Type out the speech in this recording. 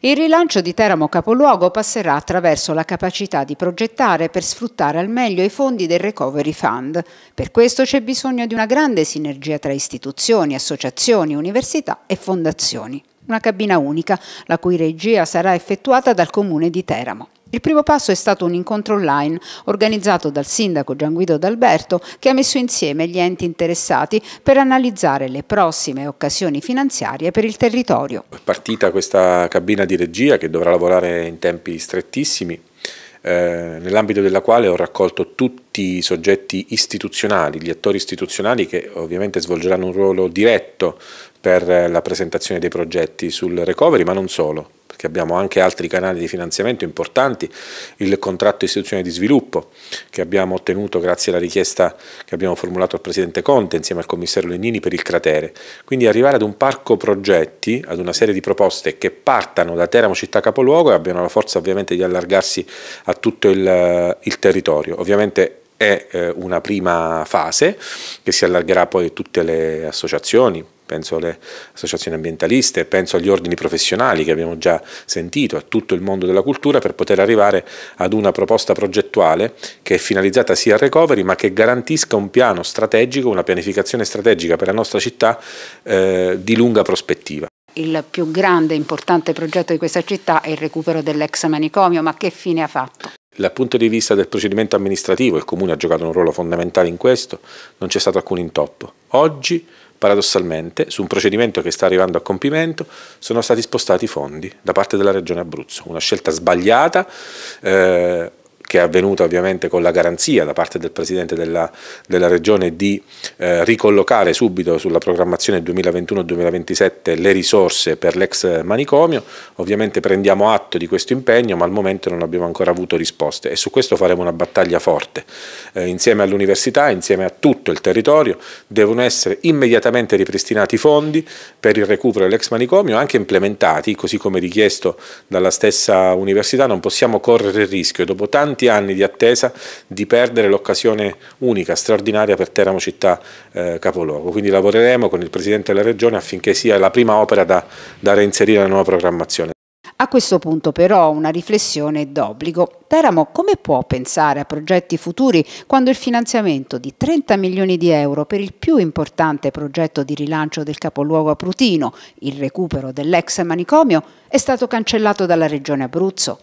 Il rilancio di Teramo Capoluogo passerà attraverso la capacità di progettare per sfruttare al meglio i fondi del Recovery Fund. Per questo c'è bisogno di una grande sinergia tra istituzioni, associazioni, università e fondazioni. Una cabina unica, la cui regia sarà effettuata dal Comune di Teramo. Il primo passo è stato un incontro online organizzato dal sindaco Gian Guido D'Alberto che ha messo insieme gli enti interessati per analizzare le prossime occasioni finanziarie per il territorio. È partita questa cabina di regia che dovrà lavorare in tempi strettissimi eh, nell'ambito della quale ho raccolto tutti i soggetti istituzionali, gli attori istituzionali che ovviamente svolgeranno un ruolo diretto per la presentazione dei progetti sul recovery, ma non solo perché abbiamo anche altri canali di finanziamento importanti, il contratto istituzionale di sviluppo che abbiamo ottenuto grazie alla richiesta che abbiamo formulato al Presidente Conte insieme al Commissario Legnini per il cratere. Quindi arrivare ad un parco progetti, ad una serie di proposte che partano da Teramo città capoluogo e abbiano la forza ovviamente di allargarsi a tutto il, il territorio. Ovviamente è eh, una prima fase che si allargherà poi a tutte le associazioni, penso alle associazioni ambientaliste, penso agli ordini professionali che abbiamo già sentito, a tutto il mondo della cultura per poter arrivare ad una proposta progettuale che è finalizzata sia al recovery ma che garantisca un piano strategico, una pianificazione strategica per la nostra città eh, di lunga prospettiva il più grande e importante progetto di questa città è il recupero dell'ex manicomio, ma che fine ha fatto? Dal punto di vista del procedimento amministrativo, il Comune ha giocato un ruolo fondamentale in questo, non c'è stato alcun intoppo. Oggi Paradossalmente, su un procedimento che sta arrivando a compimento, sono stati spostati i fondi da parte della Regione Abruzzo, una scelta sbagliata. Eh, che è avvenuta ovviamente con la garanzia da parte del Presidente della, della Regione di eh, ricollocare subito sulla programmazione 2021-2027 le risorse per l'ex manicomio, ovviamente prendiamo atto di questo impegno ma al momento non abbiamo ancora avuto risposte e su questo faremo una battaglia forte, eh, insieme all'Università, insieme a tutto il territorio, devono essere immediatamente ripristinati i fondi per il recupero dell'ex manicomio, anche implementati, così come richiesto dalla stessa Università, non possiamo correre il rischio, dopo tanti tanti anni di attesa di perdere l'occasione unica, straordinaria per Teramo città eh, capoluogo. Quindi lavoreremo con il Presidente della Regione affinché sia la prima opera da, da reinserire nella nuova programmazione. A questo punto però una riflessione d'obbligo. Teramo come può pensare a progetti futuri quando il finanziamento di 30 milioni di euro per il più importante progetto di rilancio del capoluogo Aprutino, il recupero dell'ex manicomio, è stato cancellato dalla Regione Abruzzo?